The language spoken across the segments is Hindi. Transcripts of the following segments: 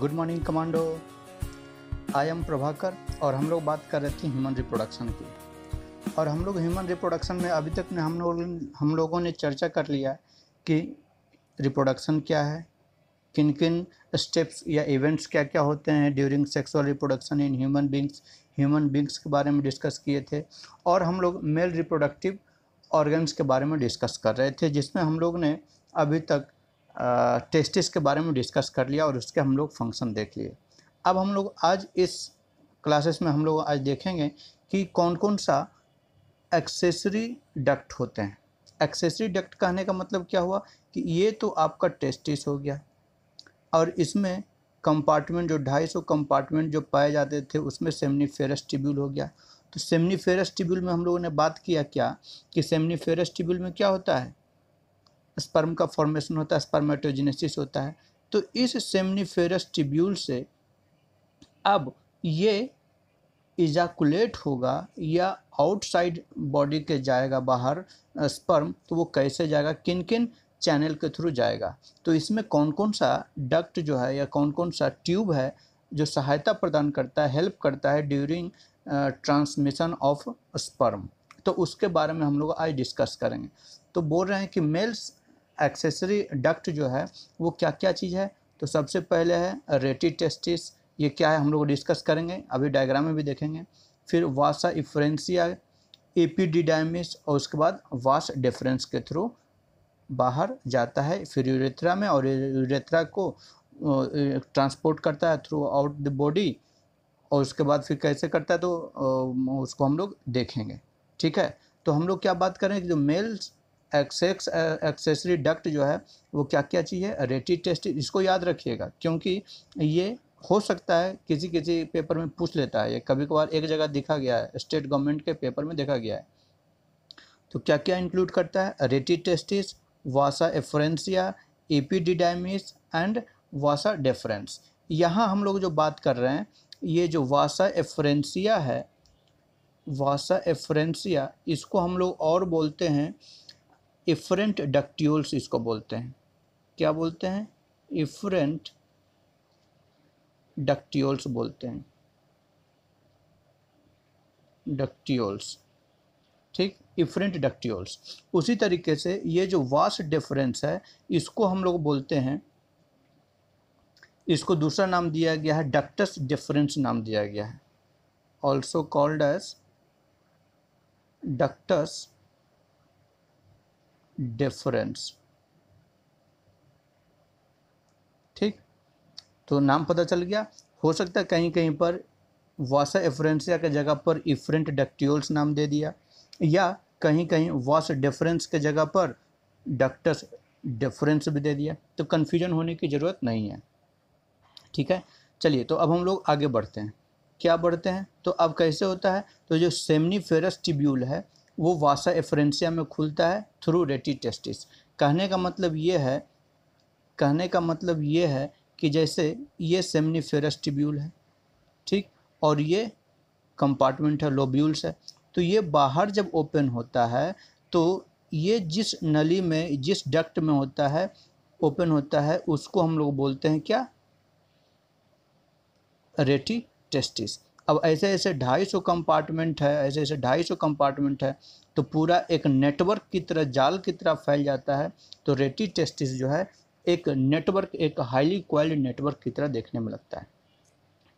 good morning commando I am Prabhakar और हम लोग बात कर रहे थे ह्यूमन रिप्रोडक्शन की और हम लोग ह्यूमन रिप्रोडक्शन में अभी तक ने हम लोग हम लोगों ने चर्चा कर लिया कि रिप्रोडक्शन क्या है किन किन स्टेप्स या इवेंट्स क्या क्या होते हैं during sexual reproduction in human beings human beings के बारे में डिस्कस किए थे और हम लोग मेल रिप्रोडक्टिव ऑर्गन्स के बारे में डिस्कस कर रहे थे जिसमें हम लोग ने अभी तक टेस्टिस के बारे में डिस्कस कर लिया और उसके हम लोग फंक्शन देख लिए अब हम लोग आज इस क्लासेस में हम लोग आज देखेंगे कि कौन कौन सा एक्सेसरी डक्ट होते हैं एक्सेसरी डक्ट कहने का मतलब क्या हुआ कि ये तो आपका टेस्टिस हो गया और इसमें कंपार्टमेंट जो 250 कंपार्टमेंट जो पाए जाते थे उसमें सेमनी टिब्यूल हो गया तो सेमनी टिब्यूल में हम लोगों ने बात किया क्या कि सेमनी टिब्यूल में क्या होता है स्पर्म का फॉर्मेशन होता है स्पर्मेटोजेनेसिस होता है तो इस सेमनीफेरस ट्रिब्यूल से अब ये इजाकुलेट होगा या आउटसाइड बॉडी के जाएगा बाहर स्पर्म तो वो कैसे जाएगा किन किन चैनल के थ्रू जाएगा तो इसमें कौन कौन सा डक्ट जो है या कौन कौन सा ट्यूब है जो सहायता प्रदान करता है हेल्प करता है ड्यूरिंग ट्रांसमिशन ऑफ स्पर्म तो उसके बारे में हम लोग आज डिस्कस करेंगे तो बोल रहे हैं कि मेल्स एक्सेसरी डक्ट जो है वो क्या क्या चीज़ है तो सबसे पहले है रेटी टेस्टिस ये क्या है हम लोग डिस्कस करेंगे अभी डायग्राम में भी देखेंगे फिर वासा इफ्रेंसिया एपीडीडाइमिस और उसके बाद वास डिफरेंस के थ्रू बाहर जाता है फिर यूरेथ्रा में और यूरेथ्रा को ट्रांसपोर्ट करता है थ्रू आउट द बॉडी और उसके बाद फिर कैसे करता है तो उसको हम लोग देखेंगे ठीक है तो हम लोग क्या बात करें कि जो मेल्स एक्सेस एक्सेसरी डक्ट जो है वो क्या क्या चाहिए रेटी टेस्ट इसको याद रखिएगा क्योंकि ये हो सकता है किसी किसी पेपर में पूछ लेता है ये कभी कभार एक जगह देखा गया है स्टेट गवर्नमेंट के पेपर में देखा गया है तो क्या क्या इंक्लूड करता है rete testis vasa efferentia epididymis and vasa deferens यहाँ हम लोग जो बात कर रहे हैं ये जो वासा एफरेंसिया है वासा एफरेंसिया इसको हम लोग और बोलते हैं इफरेंट डक्ट्यूल्स इसको बोलते हैं क्या बोलते हैं इफरेंट डक्ट्यूल्स बोलते हैं डक्ट्यूल्स ठीक इफरेंट डक्ट्यूल्स उसी तरीके से ये जो वास डिफरेंस है इसको हम लोग बोलते हैं इसको दूसरा नाम दिया गया है डक्टस डिफरेंस नाम दिया गया है also called as ductus deferens ठीक तो नाम पता चल गया हो सकता है कहीं कहीं पर वासा एफरेंसिया के जगह पर इफरेंट डक्ट्यूल्स नाम दे दिया या कहीं कहीं वास डिफरेंस के जगह पर डक्टस डिफरेंस भी दे दिया तो कन्फ्यूजन होने की ज़रूरत नहीं है ठीक है चलिए तो अब हम लोग आगे बढ़ते हैं क्या बढ़ते हैं तो अब कैसे होता है तो जो सेमनी फेरस टिब्यूल है वो वासा एफरेंसिया में खुलता है थ्रू रेटी टेस्टिस कहने का मतलब ये है कहने का मतलब ये है कि जैसे ये सेमनीफेरस टिब्यूल है ठीक और ये कंपार्टमेंट है लोब्यूल्स है तो ये बाहर जब ओपन होता है तो ये जिस नली में जिस डक्ट में होता है ओपन होता है उसको हम लोग बोलते हैं क्या रेटी टेस्टिस अब ऐसे ऐसे ढाई सौ कंपार्टमेंट है ऐसे ऐसे ढाई सौ कंपार्टमेंट है तो पूरा एक नेटवर्क की तरह जाल की तरह फैल जाता है तो रेटी टेस्टिस जो है एक नेटवर्क एक हाईली क्वालिटी नेटवर्क की तरह देखने में लगता है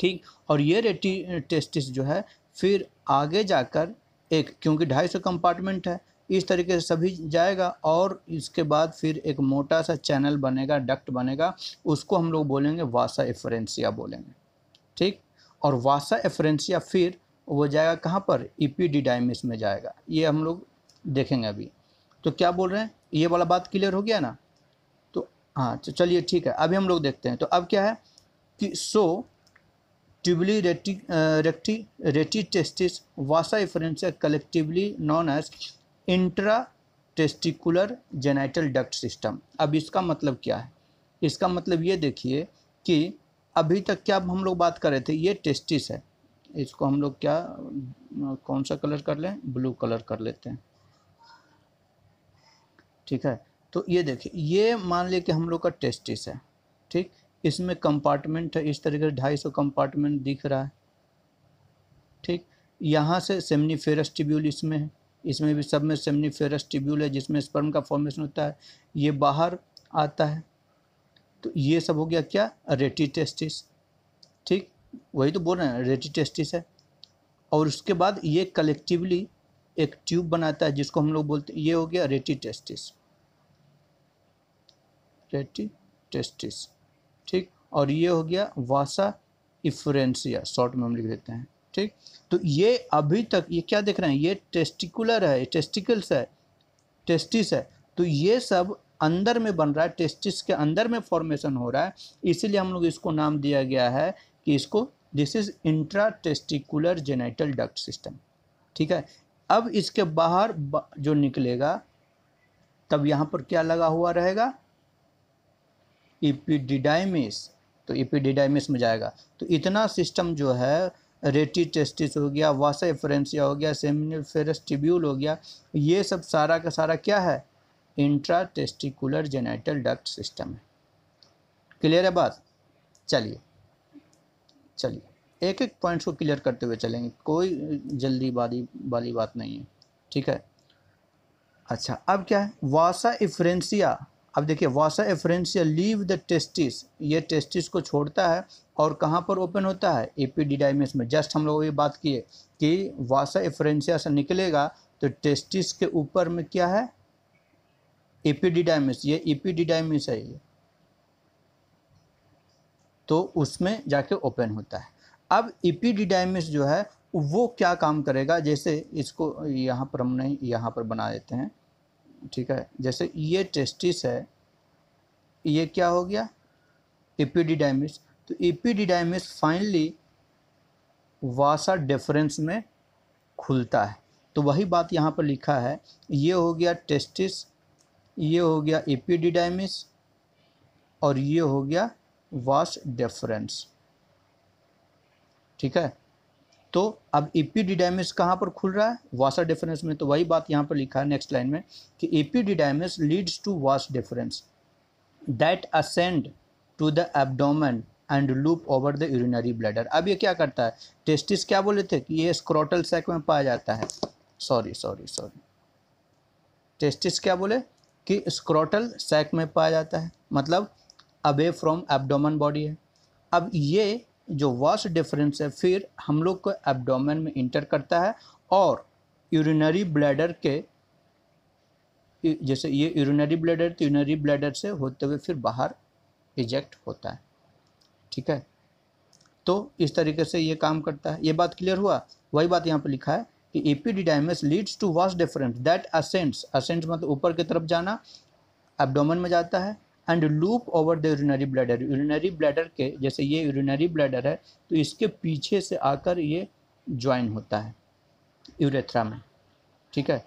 ठीक और ये रेटी टेस्टिस जो है फिर आगे जाकर एक क्योंकि ढाई सौ कंपार्टमेंट है इस तरीके से सभी जाएगा और इसके बाद फिर एक मोटा सा चैनल बनेगा डक्ट बनेगा उसको हम लोग बोलेंगे वासा एफरेंसिया बोलेंगे ठीक और वासा एफरेंसिया फिर वो जाएगा कहाँ पर ई पी डी डाइमिस में जाएगा ये हम लोग देखेंगे अभी तो क्या बोल रहे हैं ये वाला बात क्लियर हो गया ना तो हाँ तो चलिए ठीक है अभी हम लोग देखते हैं तो अब क्या है कि सो ट्यूबली rete recti rete testis vasa efferentia collectively known as intra testicular genital duct system अब इसका मतलब क्या है इसका मतलब ये देखिए कि अभी तक क्या हम लोग बात कर रहे थे ये टेस्टिस है इसको हम लोग क्या कौन सा कलर कर लें ब्लू कलर कर लेते हैं ठीक है तो ये देखिए ये मान लिया कि हम लोग का टेस्टिस है ठीक इसमें कंपार्टमेंट है इस तरीके से ढाई सौ कंपार्टमेंट दिख रहा है ठीक यहाँ से सेमनी फेरस टिब्यूल इसमें है इसमें भी सब में सेमनी फेरस टिब्यूल है जिसमें स्पर्म का फॉर्मेशन होता है ये बाहर आता है तो ये सब हो गया क्या रेटी टेस्टिस ठीक वही तो बोल रहे हैं रेटी टेस्टिस है और उसके बाद ये कलेक्टिवली एक ट्यूब बनाता है जिसको हम लोग बोलते ये हो गया रेटी टेस्टिस रेटी टेस्टिस ठीक और ये हो गया वासा इफ्रेंसिया शॉर्ट में हम लिख देते हैं ठीक तो ये अभी तक ये क्या देख रहे हैं ये टेस्टिकुलर है टेस्टिकल्स है टेस्टिस है तो ये सब अंदर में बन रहा है टेस्टिस के अंदर में फॉर्मेशन हो रहा है इसीलिए हम लोग इसको नाम दिया गया है कि इसको this is intra testicular genital duct system ठीक है अब इसके बाहर जो निकलेगा तब यहाँ पर क्या लगा हुआ रहेगा इपीडिडाइमिस तो इपिडिडाइमिस में जाएगा तो इतना सिस्टम जो है रेटी टेस्टिस हो गया वासा एफरेंसिया हो गया सेमिनल फेरस टिब्यूल हो गया ये सब सारा का सारा क्या है intra testicular genital duct system है क्लियर है बात चलिए चलिए एक एक पॉइंट्स को क्लियर करते हुए चलेंगे कोई जल्दी वाली बात नहीं है ठीक है अच्छा अब क्या है वासा इफ्रेंसिया अब देखिए vasa efferentia leave the testis ये टेस्टिस को छोड़ता है और कहाँ पर ओपन होता है एपीडिडाइमिस में जस्ट हम लोग ये बात किए कि वासा इफ्रेंसिया से निकलेगा तो टेस्टिस के ऊपर में क्या है एपीडीडाइमिस ये एपीडीडाइमिस है ये तो उसमें जाके ओपन होता है अब एपीडीडाइमिस जो है वो क्या काम करेगा जैसे इसको यहाँ पर हमने यहाँ पर बना देते हैं ठीक है जैसे ये टेस्टिस है ये क्या हो गया एपीडीडाइमिस तो एपीडीडाइमिस फाइनली वासा डिफरेंस में खुलता है तो वही बात यहाँ पर लिखा है ये हो गया टेस्टिस ये हो गया एपीडिडाइमिस और ये हो गया वास डेफरेंस ठीक है तो अब एपीडिडाइमिस कहाँ पर खुल रहा है वासा डिफरेंस में तो वही बात यहाँ पर लिखा है नेक्स्ट लाइन में कि epididymis leads to vas deferens that ascend to the abdomen and loop over the urinary bladder अब ये क्या करता है टेस्टिस क्या बोले थे कि ये स्क्रोटल सैक में पाया जाता है सॉरी सॉरी सॉरी टेस्टिस क्या बोले कि स्क्रोटल सैक में पाया जाता है मतलब अवे फ्रॉम एब्डोमन बॉडी है अब ये जो वॉस डिफरेंस है फिर हम लोग को एब्डोमेन में इंटर करता है और यूरिनरी ब्लैडर के जैसे ये यूरिनरी ब्लैडर तो यूरिनरी ब्लैडर से होते हुए फिर बाहर इजेक्ट होता है ठीक है तो इस तरीके से ये काम करता है ये बात क्लियर हुआ वही बात यहाँ पर लिखा है कि epididymis leads to vas deferens that ascends ascends मतलब ऊपर की तरफ जाना एबडोमन में जाता है and loop over the urinary bladder urinary bladder के जैसे ये यूरिनरी ब्लैडर है तो इसके पीछे से आकर ये ज्वाइन होता है यूरेथ्रा में ठीक है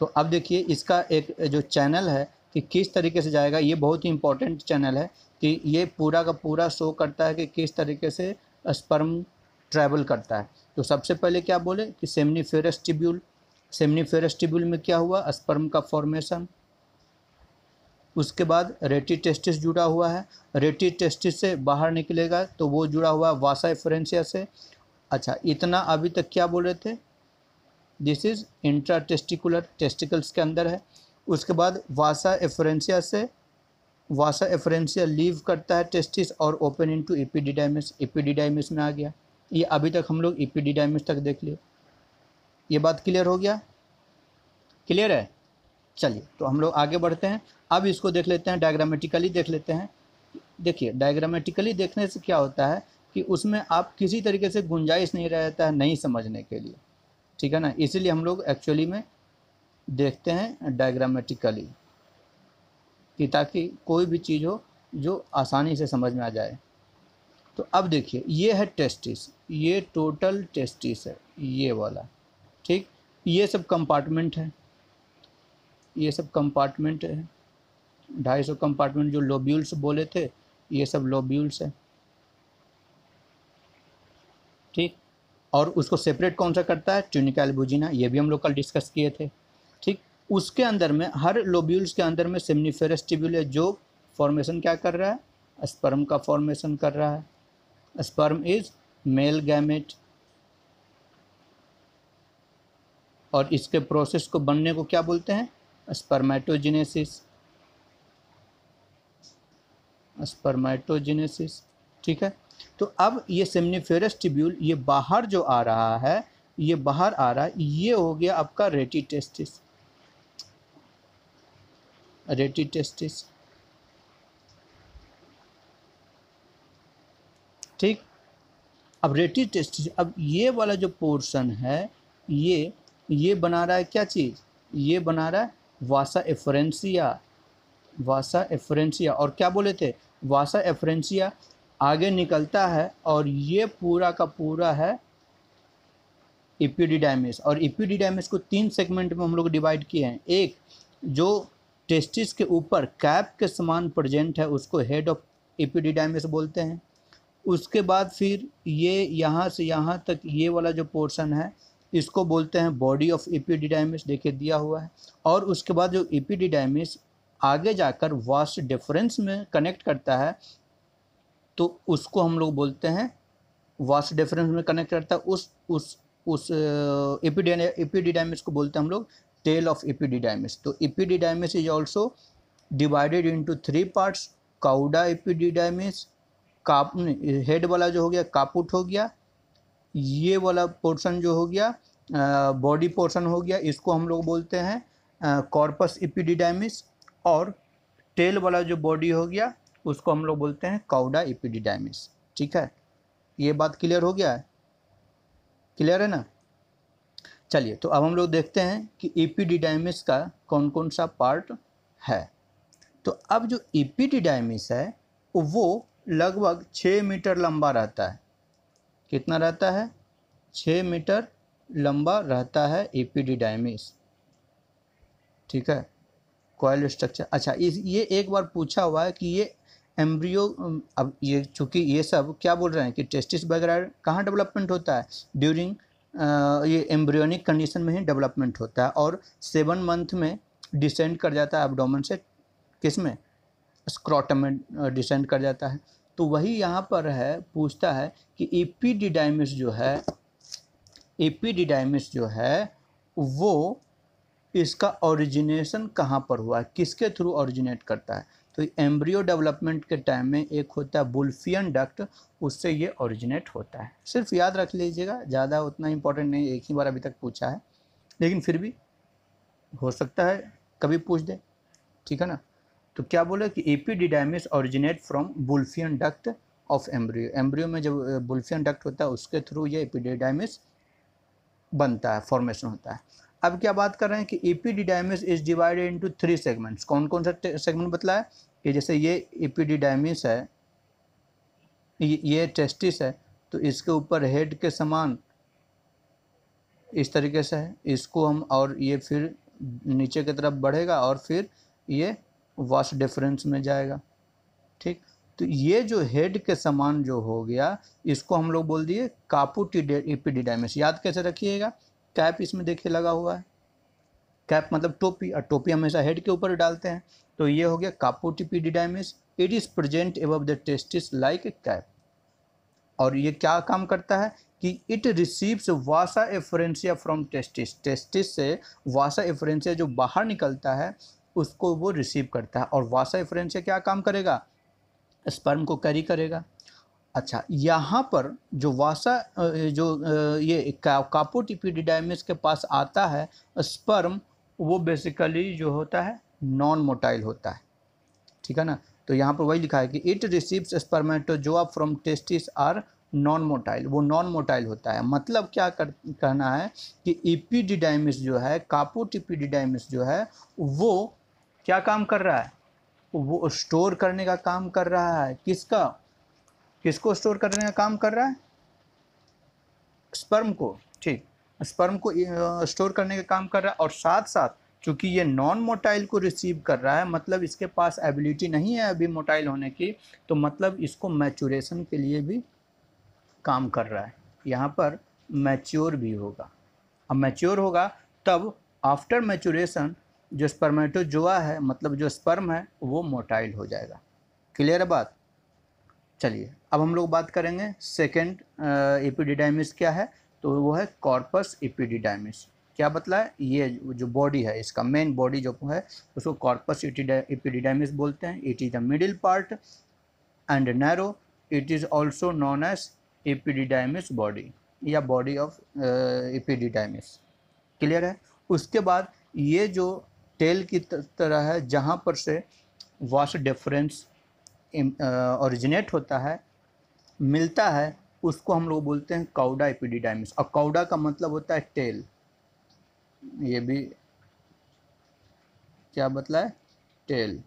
तो अब देखिए इसका एक जो चैनल है कि किस तरीके से जाएगा ये बहुत ही इंपॉर्टेंट चैनल है कि ये पूरा का पूरा शो करता है कि किस तरीके से स्पर्म ट्रैवल करता है तो सबसे पहले क्या बोले कि सेमनी फेरेस्टिब्यूल सेमनी फेरेस्टिब्यूल में क्या हुआ स्पर्म का फॉर्मेशन उसके बाद रेटी टेस्टिस जुड़ा हुआ है रेटी टेस्टिस से बाहर निकलेगा तो वो जुड़ा हुआ है वासा फ्रेंसिया से अच्छा इतना अभी तक क्या बोल रहे थे this is intra testicular testicles के अंदर है उसके बाद वासा एफरेंसिया से वासा एफरेंसिया लीव करता है टेस्टिस और ओपन इनटू एपीडिडाइमिस एपीडिडाइमिस में आ गया ये अभी तक हम लोग ई पी डी डैमेज तक देख लिए ये बात क्लियर हो गया क्लियर है चलिए तो हम लोग आगे बढ़ते हैं अब इसको देख लेते हैं डायग्रामेटिकली देख लेते हैं देखिए डायग्रामेटिकली देखने से क्या होता है कि उसमें आप किसी तरीके से गुंजाइश नहीं रहता है नहीं समझने के लिए ठीक है ना इसीलिए हम लोग एक्चुअली में देखते हैं डायग्रामेटिकली कि ताकि कोई भी चीज़ हो जो आसानी से समझ में आ जाए तो अब देखिए ये है टेस्टिस ये टोटल टेस्टिस है ये वाला ठीक ये सब कंपार्टमेंट है ये सब कंपार्टमेंट है ढाई सौ कंपार्टमेंट जो लोब्यूल्स बोले थे ये सब लोब्यूल्स है ठीक और उसको सेपरेट कौन सा करता है ट्यूनिका एल्बुजिना ये भी हम लोग कल डिस्कस किए थे ठीक उसके अंदर में हर लोब्यूल्स के अंदर में सेमनीफेरस टिब्यूल है जो फॉर्मेशन क्या कर रहा है स्पर्म का फॉर्मेशन कर रहा है स्पर्म इज मेल गैमेट और इसके प्रोसेस को बनने को क्या बोलते हैं स्पर्मेटोजेनेसिस स्पर्मेटोजेनेसिस ठीक है तो अब ये सेमनीफेरस टिब्यूल ये बाहर जो आ रहा है ये बाहर आ रहा है ये हो गया आपका रेटी टेस्टिस रेटी टेस्टिस ठीक अब रेटी टेस्ट अब ये वाला जो पोर्शन है ये ये बना रहा है क्या चीज़ ये बना रहा है वासा एफरेंसिया वासा एफरेंसिया और क्या बोले थे वासा एफरेंसिया आगे निकलता है और ये पूरा का पूरा है इपीडीडाइमिस और इपीडीडाइमिस को तीन सेगमेंट में हम लोग डिवाइड किए हैं एक जो टेस्टिस के ऊपर कैप के समान प्रजेंट है उसको हेड ऑफ इपीडीडाइमिस बोलते हैं उसके बाद फिर ये यहाँ से यहाँ तक ये वाला जो पोर्शन है इसको बोलते हैं बॉडी ऑफ इपीडिडाइमिस देखिए दिया हुआ है और उसके बाद जो इपीडिडाइमिस आगे जाकर वास्ट डिफरेंस में कनेक्ट करता है तो उसको हम लोग बोलते हैं वास्ट डिफरेंस में कनेक्ट करता है उस उस उस इपीडिडाइमिस को बोलते हैं हम लोग टेल ऑफ इपीडिडाइमिस तो epididymis is also divided into three parts cauda epididymis caput head वाला जो हो गया कापुट हो गया ये वाला पोर्शन जो हो गया बॉडी पोर्शन हो गया इसको हम लोग बोलते हैं कॉर्पस इपिडिडाइमिस और टेल वाला जो बॉडी हो गया उसको हम लोग बोलते हैं काउडा इपिडिडाइमिस ठीक है ये बात क्लियर हो गया है क्लियर है ना चलिए तो अब हम लोग देखते हैं कि इपिडिडाइमिस का कौन कौन सा पार्ट है तो अब जो इपिडिडाइमिस है वो लगभग छः मीटर लंबा रहता है कितना रहता है छः मीटर लंबा रहता है एपीडीडाइमिस ठीक है कॉयल स्ट्रक्चर अच्छा इस ये एक बार पूछा हुआ है कि ये एम्ब्रियो अब ये चूँकि ये सब क्या बोल रहे हैं कि टेस्टिस वगैरह कहाँ डेवलपमेंट होता है ड्यूरिंग ये एम्ब्रियोनिक कंडीशन में ही डेवलपमेंट होता है और सेवन मंथ में डिसेंड कर जाता है एबडोमन से किस में स्क्रॉटम में डिसेंड कर जाता है तो वही यहाँ पर है पूछता है कि एपीडिडाइमिस जो है एपीडिडाइमिस जो है वो इसका ओरिजिनेशन कहाँ पर हुआ है किसके थ्रू ओरिजिनेट करता है तो एम्ब्रियो डेवलपमेंट के टाइम में एक होता है बुल्फियन डक्ट उससे ये ओरिजिनेट होता है सिर्फ याद रख लीजिएगा ज़्यादा उतना इम्पोर्टेंट नहीं एक ही बार अभी तक पूछा है लेकिन फिर भी हो सकता है कभी पूछ दे ठीक है ना तो क्या बोला कि epididymis originate from Wolffian duct of embryo embryo में जब बुल्फियन डक्ट होता है उसके थ्रू ये एपीडिडाइमिस बनता है फॉर्मेशन होता है अब क्या बात कर रहे हैं कि epididymis is divided into three segments कौन कौन सा सेगमेंट बतलाया कि जैसे ये एपीडिडाइमिस है ये टेस्टिस है तो इसके ऊपर हेड के समान इस तरीके से है इसको हम और ये फिर नीचे की तरफ बढ़ेगा और फिर ये वाश डिफरेंस में जाएगा ठीक तो ये जो हेड के समान जो हो गया इसको हम लोग बोल दिए कापुट इपिडिडाइमिस याद कैसे रखिएगा कैप इसमें देखिए लगा हुआ है कैप मतलब टोपी और टोपी हमेशा हेड के ऊपर डालते हैं तो ये हो गया caput epididymis it is present above the testis like a cap और ये क्या काम करता है कि it receives vasa efferentia from testis testis से वासा एफरेंसिया जो बाहर निकलता है उसको वो रिसीव करता है और वासा एफरेंट से क्या काम करेगा स्पर्म को कैरी करेगा अच्छा यहाँ पर जो वासा जो ये का, कापोटिपिडिडाइमिस के पास आता है स्पर्म वो बेसिकली जो होता है नॉन मोटाइल होता है ठीक है ना तो यहाँ पर वही लिखा है कि इट रिसीव्स स्पर्मेटो आप from testis are non motile वो नॉन मोटाइल होता है मतलब क्या कर, कहना है कि ईपीडिडाइमिस जो है कापोटिपिडिडाइमिस जो है वो क्या काम कर रहा है वो स्टोर करने का काम कर रहा है किसका किसको स्टोर करने का काम कर रहा है स्पर्म को ठीक स्पर्म को स्टोर करने का काम कर रहा है और साथ साथ क्योंकि ये नॉन मोटाइल को रिसीव कर रहा है मतलब इसके पास एबिलिटी नहीं है अभी मोटाइल होने की तो मतलब इसको मैचुरेशन के लिए भी काम कर रहा है यहाँ पर मैच्योर भी होगा अब मैच्योर होगा तब आफ्टर मैचुरेशन जो स्पर्मेटोजुआ है मतलब जो स्पर्म है वो मोटाइल हो जाएगा क्लियर है बात चलिए अब हम लोग बात करेंगे सेकेंड एपिडिडाइमिस क्या है तो वो है कॉर्पस एपिडिडाइमिस क्या बतला है ये जो बॉडी है इसका मेन बॉडी जो है उसको कॉर्पस एपिडिडाइमिस बोलते हैं it is the middle part and narrow it is also known as epididymis body या बॉडी ऑफ एपिडिडाइमिस क्लियर है उसके बाद ये जो टेल की तरह है जहाँ पर से वास डिफरेंस ओरिजिनेट होता है मिलता है उसको हम लोग बोलते हैं काउडा एपिडिडाइमिस और काउडा का मतलब होता है टेल ये भी क्या बतला है टेल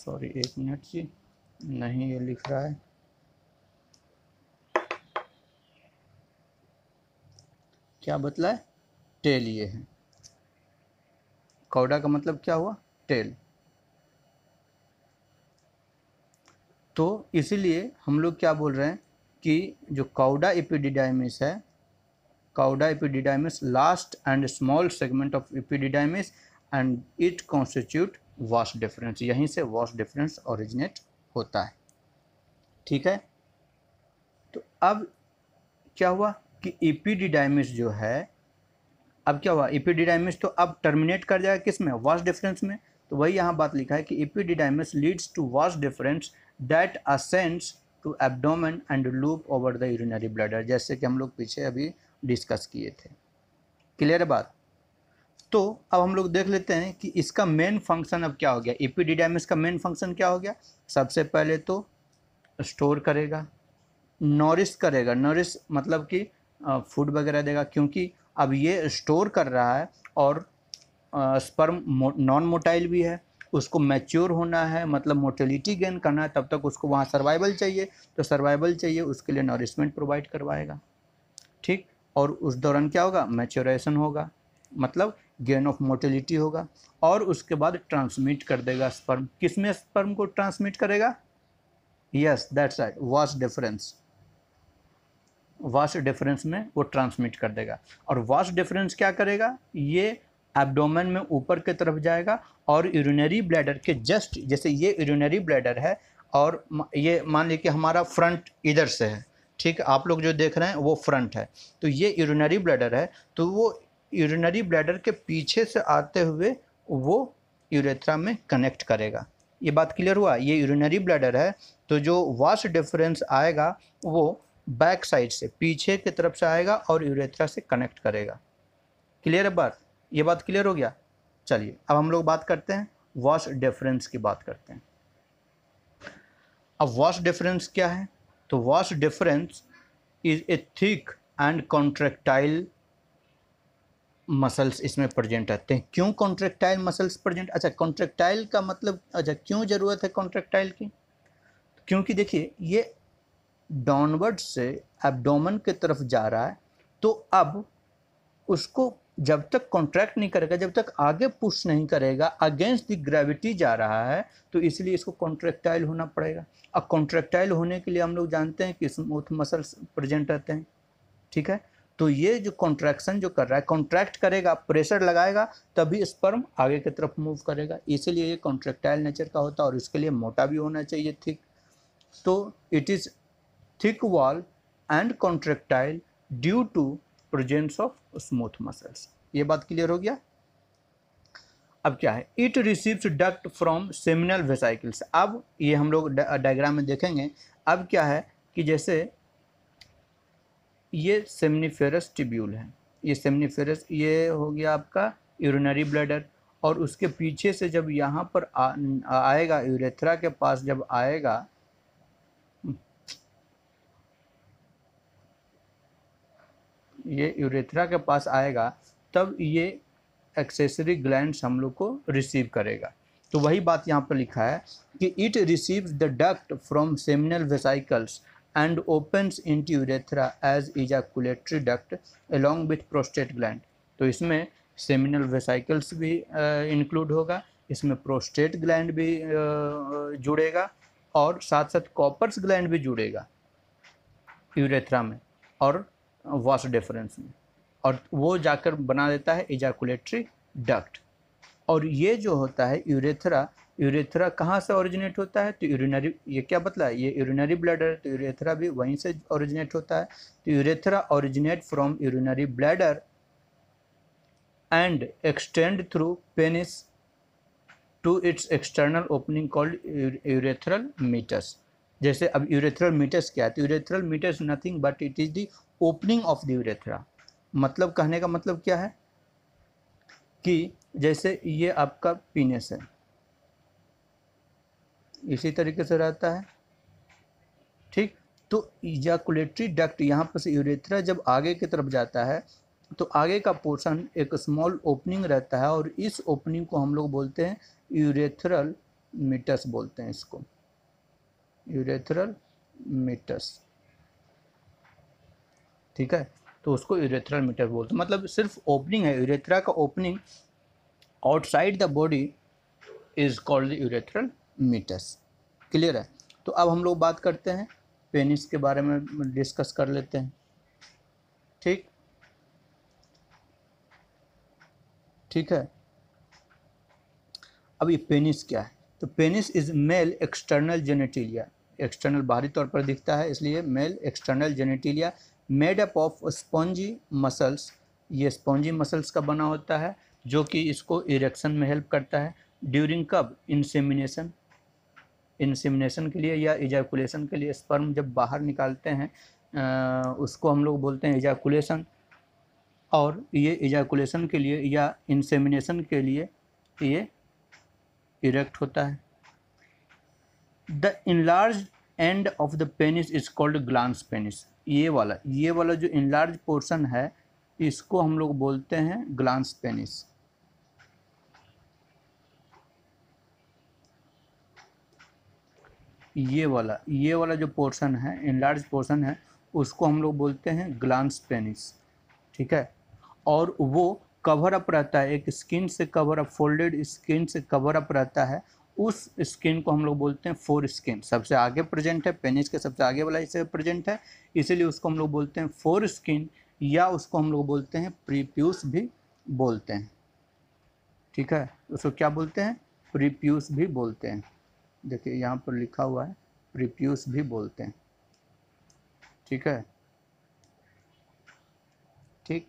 सॉरी एक मिनट जी नहीं ये लिख रहा है क्या है टेल ये है कौडा का मतलब क्या हुआ टेल तो इसीलिए हम लोग क्या बोल रहे हैं कि जो काउडा एपिडिडाइमिस है cauda epididymis last and small segment of epididymis and it constitute vas deferens यहीं से वॉश डिफरेंस ओरिजिनेट होता है ठीक है तो अब क्या हुआ कि ई जो है अब क्या हुआ एपीडीडाइमिस तो अब टर्मिनेट कर जाएगा किस में वॉश डिफरेंस में तो वही यहाँ बात लिखा है कि P leads to vas deferens that ascends to abdomen and loop over the urinary bladder जैसे कि हम लोग पीछे अभी डिस्कस किए थे क्लियर है बात तो अब हम लोग देख लेते हैं कि इसका मेन फंक्शन अब क्या हो गया एपीडीडाइमिस का मेन फंक्शन क्या हो गया सबसे पहले तो स्टोर करेगा नॉरिस करेगा नॉरिस मतलब कि फूड वगैरह देगा क्योंकि अब ये स्टोर कर रहा है और स्पर्म नॉन मोटाइल भी है उसको मैच्योर होना है मतलब मोटिलिटी गेन करना है तब तक उसको वहाँ सर्वाइवल चाहिए तो सर्वाइवल चाहिए उसके लिए नरिशमेंट प्रोवाइड करवाएगा ठीक और उस दौरान क्या होगा मैच्योरेशन होगा मतलब गेन ऑफ मोटिलिटी होगा और उसके बाद ट्रांसमिट कर देगा स्पर्म किस में स्पर्म को ट्रांसमिट करेगा yes that's right vas deferens vas deferens में वो ट्रांसमिट कर देगा और वास डिफरेंस क्या करेगा ये एब्डोमेन में ऊपर की तरफ जाएगा और यूरिनरी ब्लैडर के जस्ट जैसे ये यूरिनरी ब्लैडर है और ये मान लीजिए कि हमारा फ्रंट इधर से है ठीक आप लोग जो देख रहे हैं वो फ्रंट है तो ये यूरिनरी ब्लैडर है तो वो यूरिनरी ब्लैडर के पीछे से आते हुए वो यूरेथ्रा में कनेक्ट करेगा ये बात क्लियर हुआ ये यूरिनरी ब्लैडर है तो जो वास्ट डिफरेंस आएगा वो बैक साइड से पीछे की तरफ से आएगा और यूरेथ्रा से कनेक्ट करेगा क्लियर है बात ये बात क्लियर हो गया चलिए अब हम लोग बात करते हैं वॉश डिफरेंस की बात करते हैं अब वॉश डिफरेंस क्या है तो vas deferens is a thick and contractile muscles इसमें प्रजेंट रहते हैं क्यों कॉन्ट्रेक्टाइल मसल्स प्रेजेंट अच्छा कॉन्ट्रेक्टाइल का मतलब अच्छा क्यों ज़रूरत है कॉन्ट्रेक्टाइल की क्योंकि देखिए ये डाउनवर्ड से एब्डोमन की तरफ जा रहा है तो अब उसको जब तक कॉन्ट्रैक्ट नहीं करेगा जब तक आगे पुश नहीं करेगा अगेंस्ट द ग्रेविटी जा रहा है तो इसलिए इसको कॉन्ट्रेक्टाइल होना पड़ेगा अब कॉन्ट्रेक्टाइल होने के लिए हम लोग जानते हैं कि स्मूथ मसल्स प्रेजेंट रहते हैं ठीक है तो ये जो कॉन्ट्रैक्शन जो कर रहा है कॉन्ट्रैक्ट करेगा प्रेशर लगाएगा तभी स्पर्म आगे की तरफ मूव करेगा इसीलिए ये कॉन्ट्रेक्टाइल नेचर का होता है और इसके लिए मोटा भी होना चाहिए ठीक तो it is thick wall and contractile due to presence of smooth muscles ye baat clear ho gaya अब क्या है it receives duct from seminal vesicles अब ये हम लोग डायग्राम में देखेंगे अब क्या है कि जैसे ये सेमनीफेरस टिब्यूल है ये सेमनीफेरस ये हो गया आपका यूरिनरी ब्लडर और उसके पीछे से जब यहाँ पर आ, आएगा यूरेथ्रा के पास जब आएगा ये यूरेथ्रा के पास आएगा तब ये एक्सेसरी ग्लैंड हम लोग को रिसीव करेगा तो वही बात यहाँ पर लिखा है कि it receive the duct from seminal vesicles and opens to urethra as ejaculatory duct along with prostate gland तो इसमें सेमिनल वेसाइकल्स भी इंक्लूड होगा इसमें प्रोस्टेट ग्लैंड भी जुड़ेगा और साथ साथ कॉपर्स ग्लैंड भी जुड़ेगा यूरेथ्रा में और वॉस डिफरेंस में और वो जाकर बना देता है इजाकुलेटरी डक्ट और ये जो होता है यूरेथ्रा यूरेथ्रा कहाँ से ओरिजिनेट होता है तो यूरिनरी ये क्या बतला ये यूरिनरी ब्लैडर तो यूरेथ्रा भी वहीं से ओरिजिनेट होता है तो urethra originate from urinary bladder and extend through penis to its external opening called urethral meatus जैसे अब यूरेथ्रल मीटस क्या है तो urethral meatus nothing but it is the opening of the urethra मतलब कहने का मतलब क्या है कि जैसे ये आपका पीनेस है इसी तरीके से रहता है ठीक तो इजाकुलेटरी डक्ट यहाँ पर से यूरेथ्रा जब आगे की तरफ जाता है तो आगे का पोर्शन एक स्मॉल ओपनिंग रहता है और इस ओपनिंग को हम लोग बोलते हैं यूरेथ्रल मीटस बोलते हैं इसको यूरेथ्रल मीटस ठीक है तो उसको यूरेथ्रल मीटर बोलते हैं मतलब सिर्फ ओपनिंग है यूरेथ्रा का opening outside the body is called urethral meatus clear है तो अब हम लोग बात करते हैं पेनिस के बारे में डिस्कस कर लेते हैं ठीक ठीक है अब ये पेनिस क्या है तो penis is male external genitalia external बाहरी तौर पर दिखता है इसलिए male external genitalia made up of spongy muscles ये स्पॉन्जी मसल्स का बना होता है जो कि इसको इरेक्शन में हेल्प करता है ड्यूरिंग कब इंसेमिनेशन इंसेमिनेशन के लिए या इजाकुलेशन के लिए स्पर्म जब बाहर निकालते हैं आ, उसको हम लोग बोलते हैं इजाकुलेशन और ये इजाकुलेशन के लिए या इंसेमिनेशन के लिए ये इरेक्ट होता है the enlarge end of the penis is called glans penis ये वाला ये वाला जो इनलार्ज पोर्शन है इसको हम लोग बोलते हैं ग्लांस पेनिस ये वाला ये वाला जो पोर्शन है इनलार्ज पोर्शन है उसको हम लोग बोलते हैं ग्लांस पेनिस ठीक है और वो कवर अप रहता है एक स्किन से कवर अप फोल्डेड स्किन से कवर अप रहता है उस स्किन को हम लोग बोलते हैं फोर स्किन सबसे आगे प्रेजेंट है पेनिस के सबसे आगे वाला इसे प्रेजेंट है इसीलिए उसको हम लोग बोलते हैं फोर स्किन या उसको हम लोग बोलते हैं प्रीप्यूस भी बोलते हैं ठीक है उसको क्या बोलते हैं प्रीप्यूस भी बोलते हैं देखिए यहाँ पर लिखा हुआ है प्रीप्यूस भी बोलते हैं ठीक है ठीक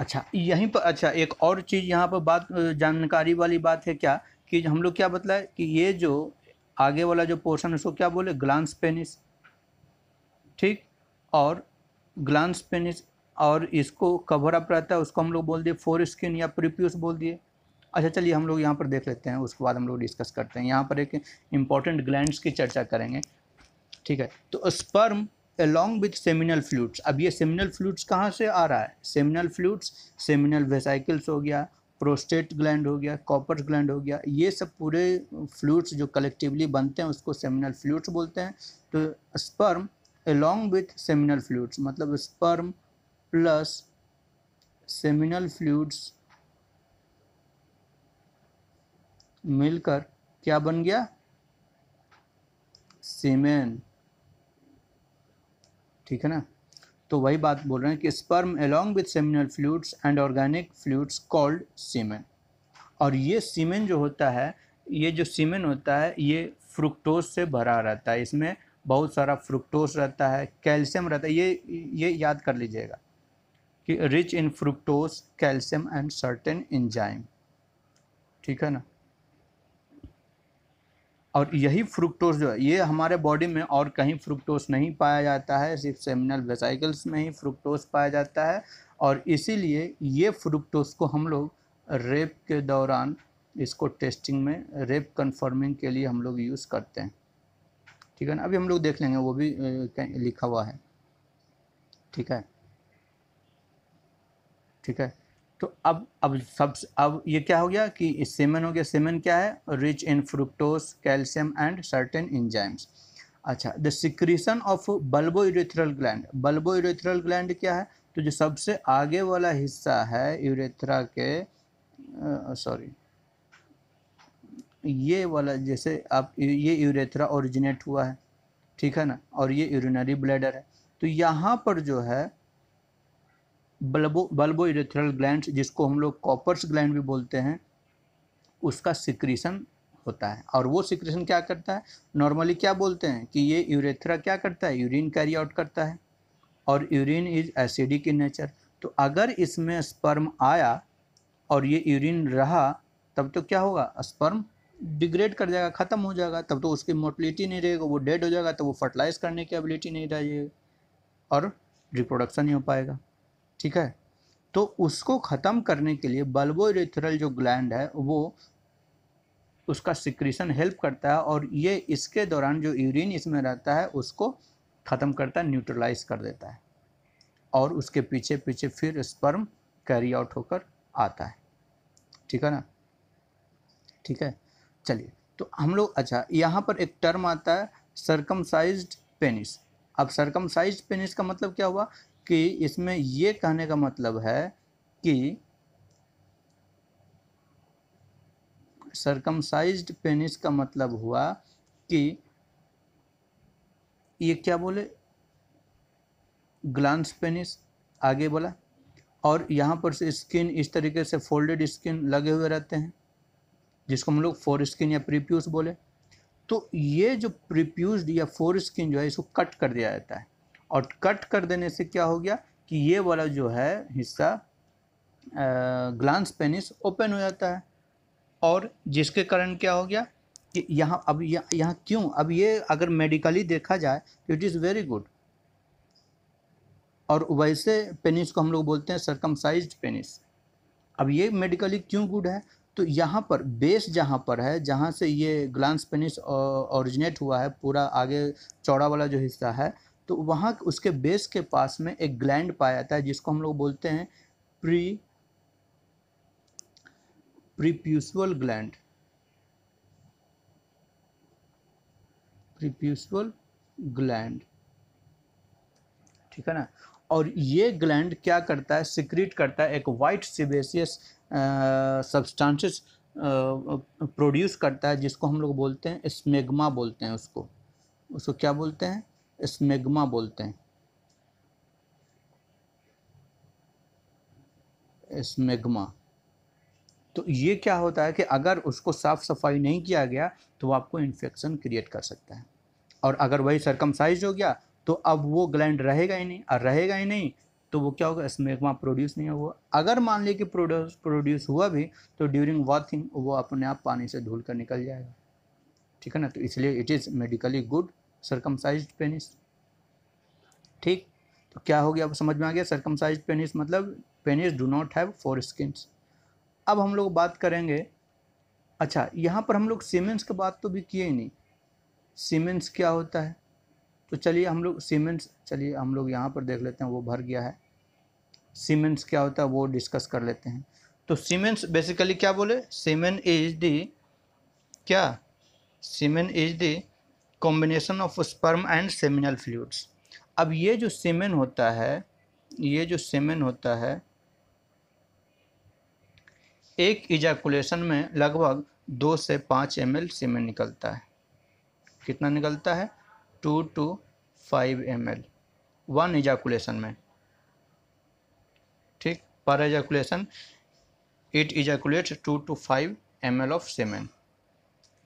अच्छा यहीं पर अच्छा एक और चीज़ यहाँ पर बात जानकारी वाली बात है क्या कि हम लोग क्या बतलाए कि ये जो आगे वाला जो पोर्शन उसको क्या बोले ग्लांस पेनिस ठीक और ग्लांस पेनिस और इसको कवर अप रहता है उसको हम लोग बोल दिए फोर स्किन या प्रिप्यूस बोल दिए अच्छा चलिए हम लोग यहाँ पर देख लेते हैं उसके बाद हम लोग डिस्कस करते हैं यहाँ पर एक इम्पॉर्टेंट ग्लैंड्स की चर्चा करेंगे ठीक है तो sperm along with seminal fluids अब ये सेमिनल फ्लूड्स कहाँ से आ रहा है सेमिनल फ्लूड्स सेमिनल वेसाइकल्स हो गया प्रोस्टेट ग्लैंड हो गया कॉपर ग्लैंड हो गया ये सब पूरे फ्लूड्स जो कलेक्टिवली बनते हैं उसको सेमिनल फ्लूड्स बोलते हैं तो sperm along with seminal fluids मतलब स्पर्म प्लस सेमिनल फ्लूड्स मिलकर क्या बन गया सीमेन ठीक है ना तो वही बात बोल रहे हैं कि sperm along with seminal fluids and organic fluids called semen और ये सीमेन जो होता है ये जो सीमेन होता है ये फ्रुक्टोज से भरा रहता है इसमें बहुत सारा फ्रुक्टोज रहता है कैल्शियम रहता है ये ये याद कर लीजिएगा कि rich in fructose calcium and certain enzyme ठीक है ना और यही फ्रुक्टोस जो है ये हमारे बॉडी में और कहीं फ्रुक्टोस नहीं पाया जाता है सिर्फ सेमिनल वेसाइकल्स में ही फ्रुक्टोस पाया जाता है और इसीलिए ये फ्रुक्टोस को हम लोग रेप के दौरान इसको टेस्टिंग में रेप कन्फर्मिंग के लिए हम लोग यूज़ करते हैं ठीक है ना अभी हम लोग देख लेंगे वो भी लिखा हुआ है ठीक है ठीक है तो अब अब सब अब ये क्या हो गया कि सेमन हो गया सेमन क्या है rich in fructose calcium and certain enzymes अच्छा the secretion of bulbo urethral gland bulbo urethral gland क्या है तो जो सबसे आगे वाला हिस्सा है यूरेथ्रा के सॉरी ये वाला जैसे आप ये यूरेथ्रा ओरिजिनेट हुआ है ठीक है ना और ये यूरिनरी ब्लैडर है तो यहाँ पर जो है बल्बो बल्बो इरेथ्रल ग्लैंड जिसको हम लोग कॉपर्स ग्लैंड भी बोलते हैं उसका सिक्रीसन होता है और वो सिक्रीसन क्या करता है नॉर्मली क्या बोलते हैं कि ये यूरेथ्रा क्या करता है यूरिन कैरी आउट करता है और urine is acidic in nature तो अगर इसमें स्पर्म आया और ये यूरिन रहा तब तो क्या होगा स्पर्म डिग्रेड कर जाएगा ख़त्म हो जाएगा तब तो उसकी मोटिलिटी नहीं रहेगा वो डेड हो जाएगा तो वो फर्टिलाइज करने की एबिलिटी नहीं रहेगी और रिप्रोडक्शन नहीं हो पाएगा ठीक है तो उसको ख़त्म करने के लिए बल्बोरेथरल जो ग्लैंड है वो उसका सिक्रीशन हेल्प करता है और ये इसके दौरान जो यूरिन इसमें रहता है उसको ख़त्म करता है न्यूट्रलाइज कर देता है और उसके पीछे पीछे फिर स्पर्म कैरी आउट होकर आता है ठीक है ना ठीक है चलिए तो हम लोग अच्छा यहाँ पर एक टर्म आता है सरकमसाइज पेनिस अब सरकमसाइज पेनिस का मतलब क्या हुआ कि इसमें ये कहने का मतलब है कि सरकमसाइज्ड पेनिस का मतलब हुआ कि ये क्या बोले ग्लांस पेनिस आगे बोला और यहाँ पर से स्किन इस तरीके से फोल्डेड स्किन लगे हुए रहते हैं जिसको हम लोग फोर स्किन या प्रीप्यूस बोले तो ये जो प्रीप्यूज या फोर स्किन जो है इसको कट कर दिया जाता है और कट कर देने से क्या हो गया कि ये वाला जो है हिस्सा ग्लांस पेनिस ओपन हो जाता है और जिसके कारण क्या हो गया कि यहाँ अब यह, यहाँ क्यों अब ये अगर मेडिकली देखा जाए तो इट इज़ वेरी गुड और वैसे पेनिस को हम लोग बोलते हैं सरकमसाइज पेनिस अब ये मेडिकली क्यों गुड है तो यहाँ पर बेस जहाँ पर है जहाँ से ये ग्लांस पेनिस ओरिजिनेट हुआ है पूरा आगे चौड़ा वाला जो हिस्सा है तो वहाँ उसके बेस के पास में एक ग्लैंड पाया जाता है जिसको हम लोग बोलते हैं pre preputial gland preputial gland ठीक है ना और ये ग्लैंड क्या करता है सिक्रीट करता है एक वाइट सिबेसियस सब्सटेंसेस प्रोड्यूस करता है जिसको हम लोग बोलते हैं स्मेगमा बोलते हैं उसको उसको क्या बोलते हैं स्मेग्मा बोलते हैं स्मेग्मा तो ये क्या होता है कि अगर उसको साफ़ सफाई नहीं किया गया तो वो आपको इन्फेक्शन क्रिएट कर सकता है और अगर वही सरकमसाइज हो गया तो अब वो ग्लैंड रहेगा ही नहीं और रहेगा ही नहीं तो वो क्या होगा स्मेग्मा प्रोड्यूस नहीं होगा अगर मान लीजिए कि प्रोड्यूस प्रोड्यूस हुआ भी तो ड्यूरिंग वॉथिंग वो अपने आप पानी से धुल कर निकल जाएगा ठीक है ना तो इसलिए it is medically good circumcise penis ठीक तो क्या हो गया अब समझ में आ गया सरकमसाइज पेनिस मतलब penis do not have foreskins अब हम लोग बात करेंगे अच्छा यहाँ पर हम लोग सीमेंस की बात तो भी किए ही नहीं सीमेंस क्या होता है तो चलिए हम लोग सीमेंस चलिए हम लोग यहाँ पर देख लेते हैं वो भर गया है सीमेंस क्या होता है वो डिस्कस कर लेते हैं तो सीमेंस बेसिकली क्या बोले सीमेंट इज दी क्या semen is the combination of sperm and seminal fluids अब ये जो सेमेन होता है ये जो सेमेन होता है एक इजैकुलेशन में लगभग दो से पाँच एम एल सीमेंट निकलता है कितना निकलता है two two five M L one ejaculation में ठीक पर ejaculation it ejaculate two two five M L of semen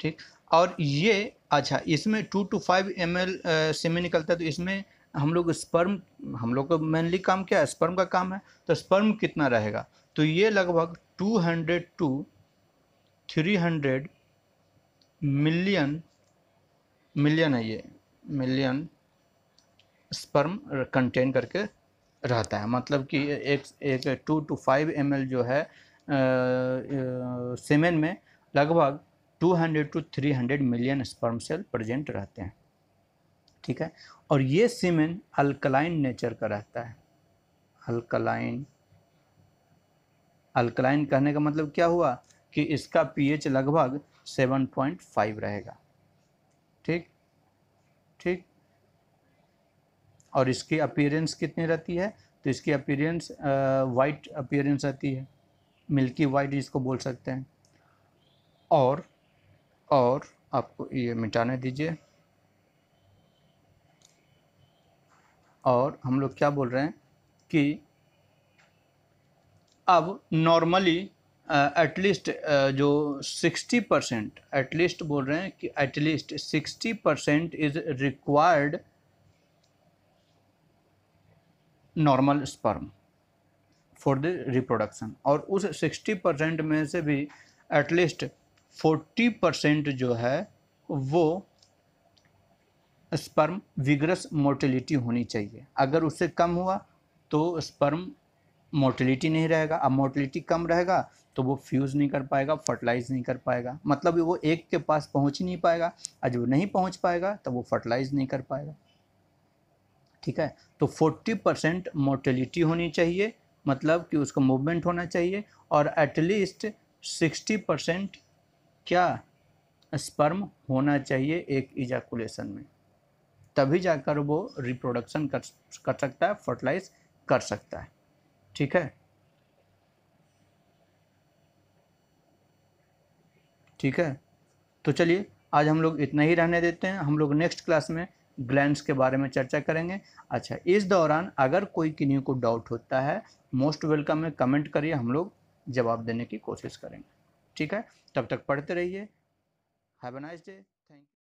ठीक और ये अच्छा इसमें two two five M L semen निकलता है तो इसमें हम लोग स्पर्म हम लोग का मेनली काम क्या है स्पर्म का काम है तो स्पर्म कितना रहेगा तो ये लगभग two hundred two three hundred million million है ये मिलियन स्पर्म कंटेन करके रहता है मतलब कि एक एक टू टू फाइव एम जो है सेमेन में लगभग two hundred two three hundred million sperm cell present रहते हैं ठीक है और ये सीमेन अल्कलाइन नेचर का रहता है अल्कलाइन अल्कलाइन कहने का मतलब क्या हुआ कि इसका पीएच लगभग सेवन पॉइंट फाइव रहेगा ठीक ठीक और इसकी अपीयरेंस कितनी रहती है तो इसकी अपीयरेंस वाइट अपीयरेंस रहती है मिल्की वाइट इसको बोल सकते हैं और और आपको ये मिटाने दीजिए और हम लोग क्या बोल रहे हैं कि अब नॉर्मली एटलीस्ट जो सिक्सटी परसेंट एटलीस्ट बोल रहे हैं कि at least sixty percent is required normal sperm for the reproduction और उस सिक्सटी परसेंट में से भी एटलीस्ट फोर्टी परसेंट जो है वो स्पर्म विग्रस मोर्टिलिटी होनी चाहिए अगर उससे कम हुआ तो स्पर्म मोर्टिलिटी नहीं रहेगा अब मोर्टिलिटी कम रहेगा तो वो फ्यूज़ नहीं कर पाएगा फर्टिलाइज़ नहीं कर पाएगा मतलब वो एक के पास पहुंच ही नहीं पाएगा और वो नहीं पहुंच पाएगा तो वो फर्टिलाइज़ नहीं कर पाएगा ठीक है तो 40 परसेंट मोर्टिलिटी होनी चाहिए मतलब कि उसका मूवमेंट होना चाहिए और एटलीस्ट 60 परसेंट क्या स्पर्म होना चाहिए एक इजाकुलेशन में तभी जाकर वो रिप्रोडक्शन कर कर सकता है फर्टिलाइज कर सकता है ठीक है ठीक है तो चलिए आज हम लोग इतना ही रहने देते हैं हम लोग नेक्स्ट क्लास में ग्लैंड्स के बारे में चर्चा करेंगे अच्छा इस दौरान अगर कोई किन्हीं को डाउट होता है मोस्ट वेलकम है कमेंट करिए हम लोग जवाब देने की कोशिश करेंगे ठीक है तब तक पढ़ते रहिए have a nice day thank you